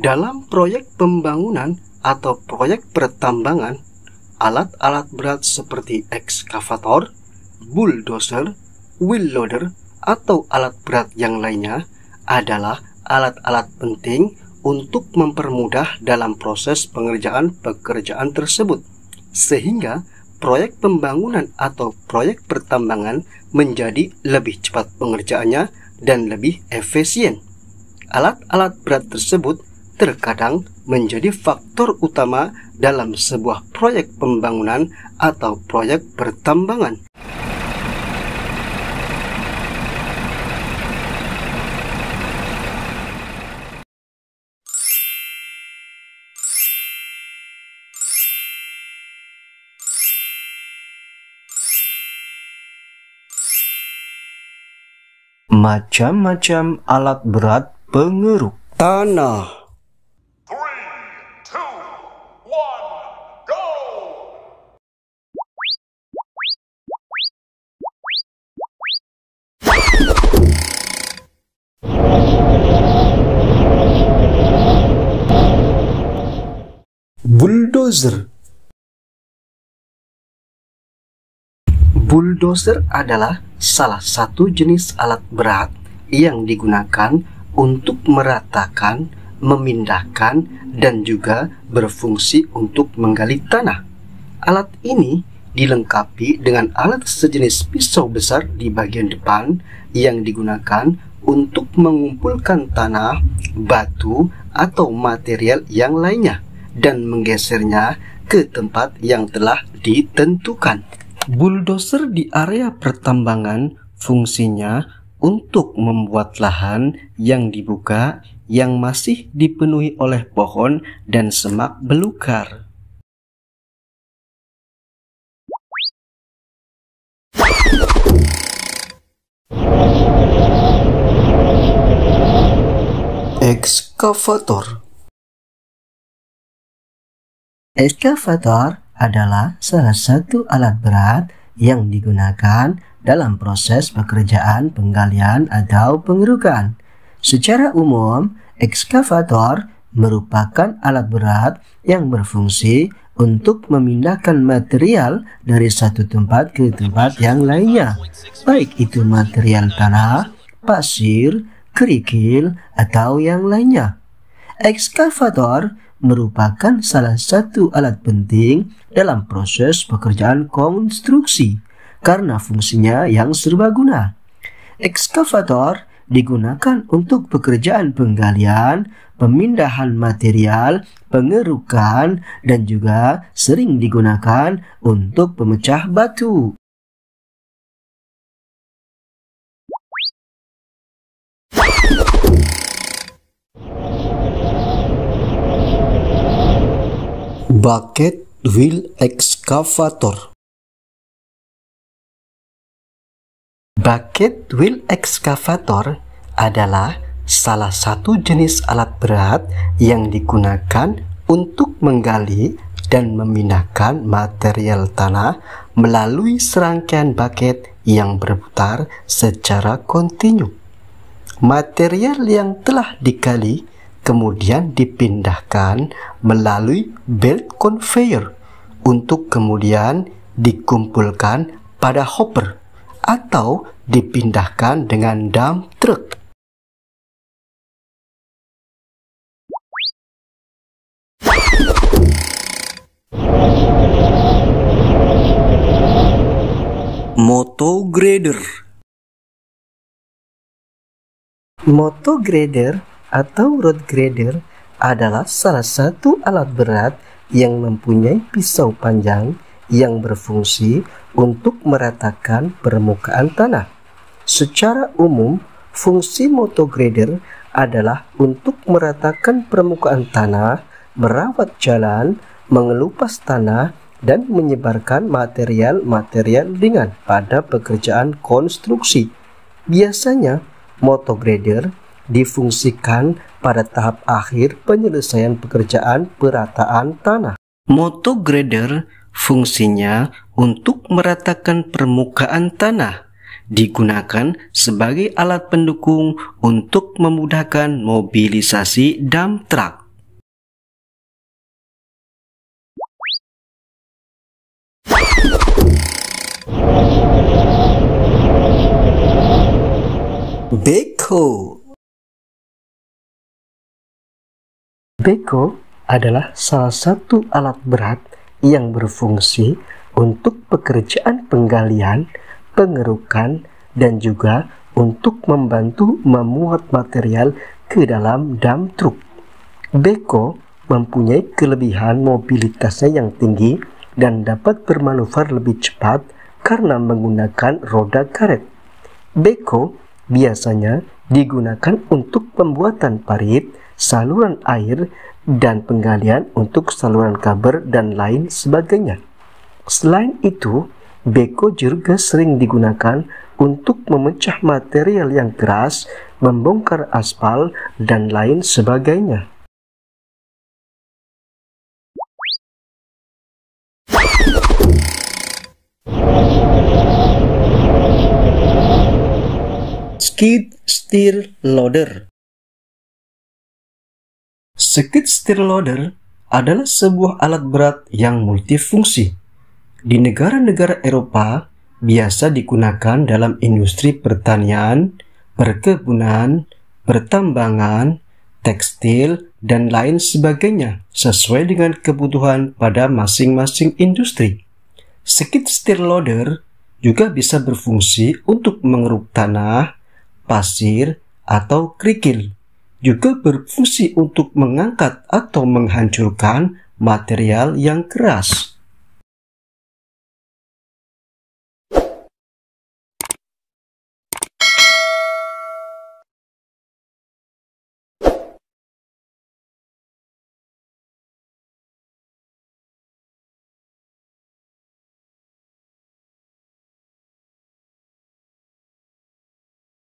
Dalam proyek pembangunan atau proyek pertambangan, alat-alat berat seperti ekskavator, bulldozer, wheel loader, atau alat berat yang lainnya adalah alat-alat penting untuk mempermudah dalam proses pengerjaan pekerjaan tersebut, sehingga proyek pembangunan atau proyek pertambangan menjadi lebih cepat pengerjaannya dan lebih efisien. Alat-alat berat tersebut terkadang menjadi faktor utama dalam sebuah proyek pembangunan atau proyek pertambangan. macam-macam alat berat pengeruk tanah bulldozer. Bulldozer adalah salah satu jenis alat berat yang digunakan untuk meratakan, memindahkan, dan juga berfungsi untuk menggali tanah. Alat ini dilengkapi dengan alat sejenis pisau besar di bagian depan yang digunakan untuk mengumpulkan tanah, batu, atau material yang lainnya dan menggesernya ke tempat yang telah ditentukan. Bulldozer di area pertambangan fungsinya untuk membuat lahan yang dibuka yang masih dipenuhi oleh pohon dan semak belukar. Ekskavator Eskavator adalah salah satu alat berat yang digunakan dalam proses pekerjaan penggalian atau pengerukan. Secara umum, ekskavator merupakan alat berat yang berfungsi untuk memindahkan material dari satu tempat ke tempat yang lainnya, baik itu material tanah, pasir, kerikil, atau yang lainnya. Ekskavator merupakan salah satu alat penting dalam proses pekerjaan konstruksi karena fungsinya yang serbaguna. Ekskavator digunakan untuk pekerjaan penggalian, pemindahan material, pengerukan, dan juga sering digunakan untuk pemecah batu. bucket wheel excavator bucket wheel excavator adalah salah satu jenis alat berat yang digunakan untuk menggali dan memindahkan material tanah melalui serangkaian bucket yang berputar secara kontinu. Material yang telah digali kemudian dipindahkan melalui belt conveyor untuk kemudian dikumpulkan pada hopper atau dipindahkan dengan dump truck. Moto Grader Moto Grader atau road grader adalah salah satu alat berat yang mempunyai pisau panjang yang berfungsi untuk meratakan permukaan tanah. Secara umum, fungsi motograder adalah untuk meratakan permukaan tanah, merawat jalan, mengelupas tanah, dan menyebarkan material-material ringan pada pekerjaan konstruksi. Biasanya, motograder difungsikan pada tahap akhir penyelesaian pekerjaan perataan tanah. Moto grader fungsinya untuk meratakan permukaan tanah digunakan sebagai alat pendukung untuk memudahkan mobilisasi dump truck. Beko. Beko adalah salah satu alat berat yang berfungsi untuk pekerjaan penggalian, pengerukan, dan juga untuk membantu memuat material ke dalam dump truk. Beko mempunyai kelebihan mobilitasnya yang tinggi dan dapat bermanuver lebih cepat karena menggunakan roda karet. Beko biasanya digunakan untuk pembuatan parit, saluran air, dan penggalian untuk saluran kabar dan lain sebagainya. Selain itu, beko juga sering digunakan untuk memecah material yang keras, membongkar aspal, dan lain sebagainya. Skid Steer Loader Skid steer loader adalah sebuah alat berat yang multifungsi. Di negara-negara Eropa biasa digunakan dalam industri pertanian, perkebunan, pertambangan, tekstil, dan lain sebagainya sesuai dengan kebutuhan pada masing-masing industri. Skid steer loader juga bisa berfungsi untuk mengeruk tanah, pasir, atau kerikil juga berfungsi untuk mengangkat atau menghancurkan material yang keras.